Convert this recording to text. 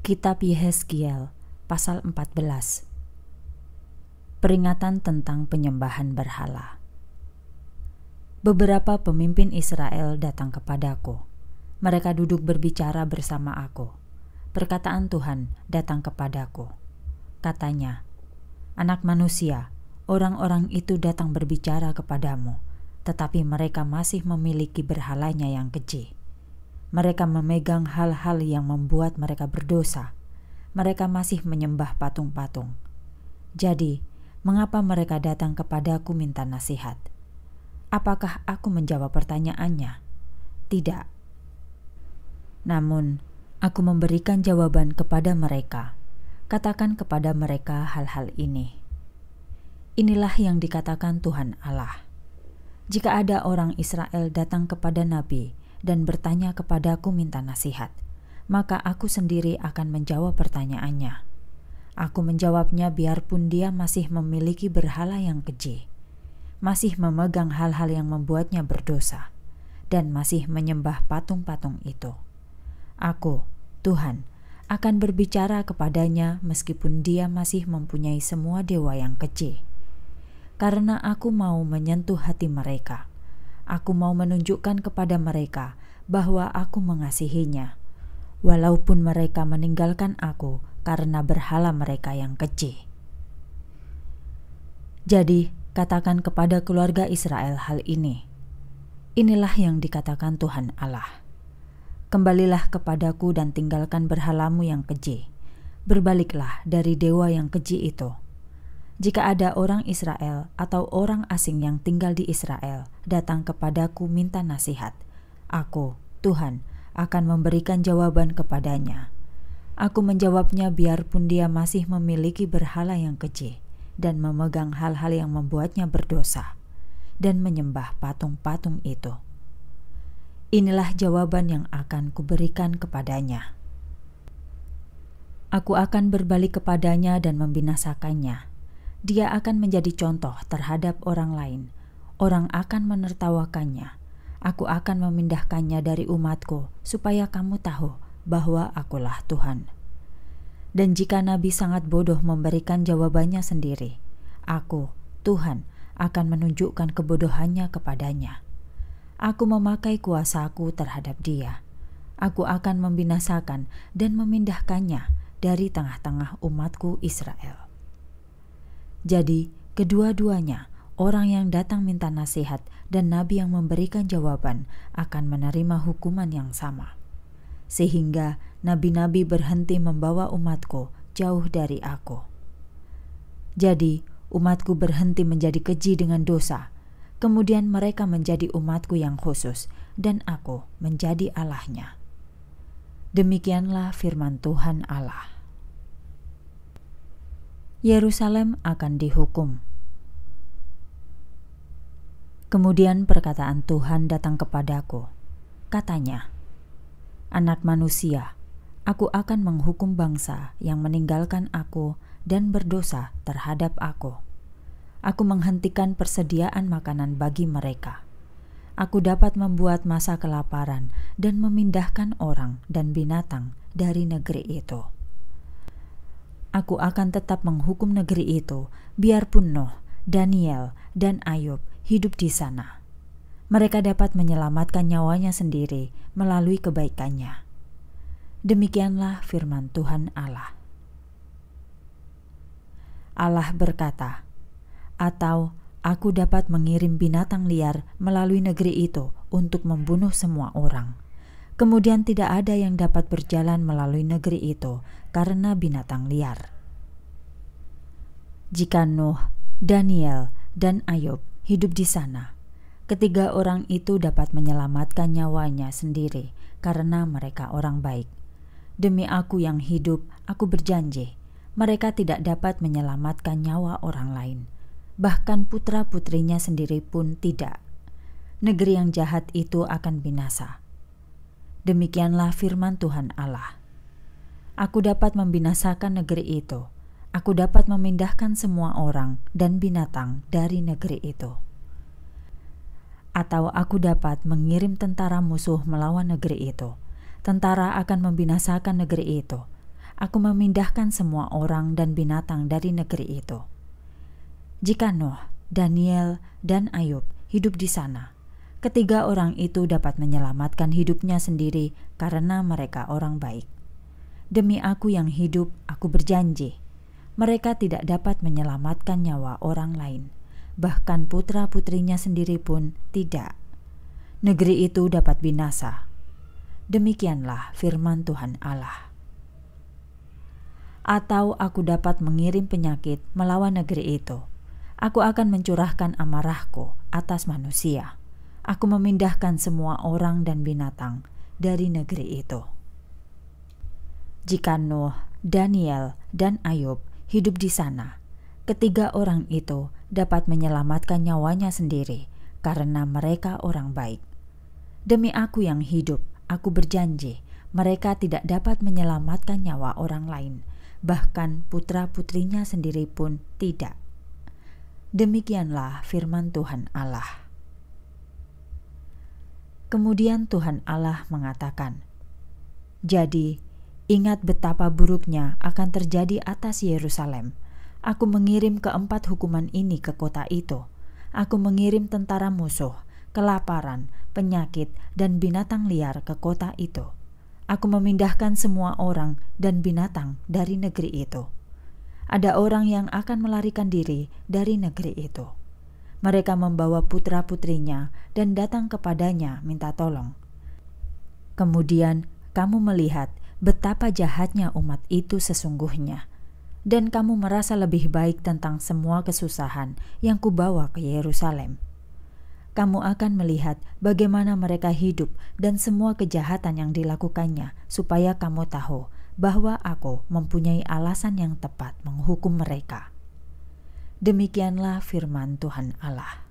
Kitab Yehezkiel pasal 14 Peringatan tentang penyembahan berhala Beberapa pemimpin Israel datang kepadaku. Mereka duduk berbicara bersama aku. Perkataan Tuhan datang kepadaku. Katanya, Anak manusia, orang-orang itu datang berbicara kepadamu, tetapi mereka masih memiliki berhalanya yang kecil mereka memegang hal-hal yang membuat mereka berdosa. Mereka masih menyembah patung-patung. Jadi, mengapa mereka datang kepadaku minta nasihat? Apakah aku menjawab pertanyaannya? Tidak. Namun, aku memberikan jawaban kepada mereka. Katakan kepada mereka hal-hal ini. Inilah yang dikatakan Tuhan Allah. Jika ada orang Israel datang kepada nabi dan bertanya kepadaku minta nasihat, maka aku sendiri akan menjawab pertanyaannya. Aku menjawabnya biarpun dia masih memiliki berhala yang keji, masih memegang hal-hal yang membuatnya berdosa, dan masih menyembah patung-patung itu. Aku, Tuhan, akan berbicara kepadanya meskipun dia masih mempunyai semua dewa yang keji. Karena aku mau menyentuh hati mereka Aku mau menunjukkan kepada mereka bahwa aku mengasihinya, walaupun mereka meninggalkan aku karena berhala mereka yang kecil. Jadi, katakan kepada keluarga Israel hal ini: "Inilah yang dikatakan Tuhan Allah: Kembalilah kepadaku dan tinggalkan berhalamu yang keji. Berbaliklah dari dewa yang keji itu." Jika ada orang Israel atau orang asing yang tinggal di Israel datang kepadaku minta nasihat, aku, Tuhan, akan memberikan jawaban kepadanya. Aku menjawabnya biarpun dia masih memiliki berhala yang kecil dan memegang hal-hal yang membuatnya berdosa dan menyembah patung-patung itu. Inilah jawaban yang akan kuberikan kepadanya. Aku akan berbalik kepadanya dan membinasakannya dia akan menjadi contoh terhadap orang lain. Orang akan menertawakannya. Aku akan memindahkannya dari umatku, supaya kamu tahu bahwa akulah Tuhan. Dan jika Nabi sangat bodoh memberikan jawabannya sendiri, aku, Tuhan, akan menunjukkan kebodohannya kepadanya. Aku memakai kuasaku terhadap dia. Aku akan membinasakan dan memindahkannya dari tengah-tengah umatku Israel. Jadi, kedua-duanya, orang yang datang minta nasihat dan nabi yang memberikan jawaban akan menerima hukuman yang sama. Sehingga nabi-nabi berhenti membawa umatku jauh dari aku. Jadi, umatku berhenti menjadi keji dengan dosa. Kemudian mereka menjadi umatku yang khusus dan aku menjadi Allahnya. Demikianlah firman Tuhan Allah. Yerusalem akan dihukum. Kemudian perkataan Tuhan datang kepadaku. Katanya, "Anak manusia, aku akan menghukum bangsa yang meninggalkan aku dan berdosa terhadap aku. Aku menghentikan persediaan makanan bagi mereka. Aku dapat membuat masa kelaparan dan memindahkan orang dan binatang dari negeri itu." Aku akan tetap menghukum negeri itu, biarpun Nuh, Daniel, dan Ayub hidup di sana. Mereka dapat menyelamatkan nyawanya sendiri melalui kebaikannya. Demikianlah firman Tuhan Allah. Allah berkata, "Atau aku dapat mengirim binatang liar melalui negeri itu untuk membunuh semua orang." Kemudian tidak ada yang dapat berjalan melalui negeri itu karena binatang liar. Jika Nuh, Daniel, dan Ayub hidup di sana, ketiga orang itu dapat menyelamatkan nyawanya sendiri karena mereka orang baik. Demi aku yang hidup, aku berjanji, mereka tidak dapat menyelamatkan nyawa orang lain. Bahkan putra-putrinya sendiri pun tidak. Negeri yang jahat itu akan binasa Demikianlah firman Tuhan Allah. Aku dapat membinasakan negeri itu. Aku dapat memindahkan semua orang dan binatang dari negeri itu. Atau aku dapat mengirim tentara musuh melawan negeri itu. Tentara akan membinasakan negeri itu. Aku memindahkan semua orang dan binatang dari negeri itu. Jika Noah, Daniel, dan Ayub hidup di sana, Ketiga orang itu dapat menyelamatkan hidupnya sendiri karena mereka orang baik. Demi aku yang hidup, aku berjanji, mereka tidak dapat menyelamatkan nyawa orang lain, bahkan putra-putrinya sendiri pun tidak. Negeri itu dapat binasa. Demikianlah firman Tuhan Allah. Atau aku dapat mengirim penyakit melawan negeri itu. Aku akan mencurahkan amarahku atas manusia aku memindahkan semua orang dan binatang dari negeri itu. Jika Nuh, Daniel, dan Ayub hidup di sana, ketiga orang itu dapat menyelamatkan nyawanya sendiri karena mereka orang baik. Demi aku yang hidup, aku berjanji mereka tidak dapat menyelamatkan nyawa orang lain, bahkan putra-putrinya sendiri pun tidak. Demikianlah firman Tuhan Allah. Kemudian Tuhan Allah mengatakan, "Jadi, ingat betapa buruknya akan terjadi atas Yerusalem. Aku mengirim keempat hukuman ini ke kota itu. Aku mengirim tentara musuh, kelaparan, penyakit, dan binatang liar ke kota itu. Aku memindahkan semua orang dan binatang dari negeri itu. Ada orang yang akan melarikan diri dari negeri itu." Mereka membawa putra-putrinya dan datang kepadanya minta tolong. Kemudian kamu melihat betapa jahatnya umat itu sesungguhnya, dan kamu merasa lebih baik tentang semua kesusahan yang kubawa ke Yerusalem. Kamu akan melihat bagaimana mereka hidup dan semua kejahatan yang dilakukannya, supaya kamu tahu bahwa Aku mempunyai alasan yang tepat menghukum mereka. Demikianlah firman Tuhan Allah.